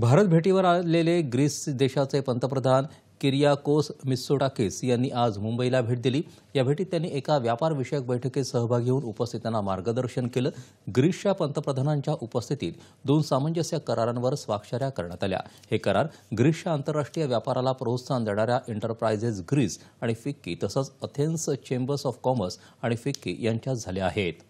भारत भेटीवर आलेले ग्रीस देशाचे पंतप्रधान किरियाकोस मिस्सोटाकिस यांनी आज मुंबईला भेट दिली या भेटीत त्यांनी एका व्यापारविषयक बैठकीत सहभागी होऊन उपस्थितांना मार्गदर्शन केलं ग्रीसच्या पंतप्रधानांच्या उपस्थितीत दोन सामंजस्य करारांवर स्वाक्षऱ्या करण्यात आल्या हे करार ग्रीसच्या आंतरराष्ट्रीय व्यापाराला प्रोत्साहन देणाऱ्या एंटरप्रायझेस ग्रीस आणि फिक्की तसंच अथेन्स चेंबर्स ऑफ कॉमर्स आणि फिक्की यांच्यात झाले आहेत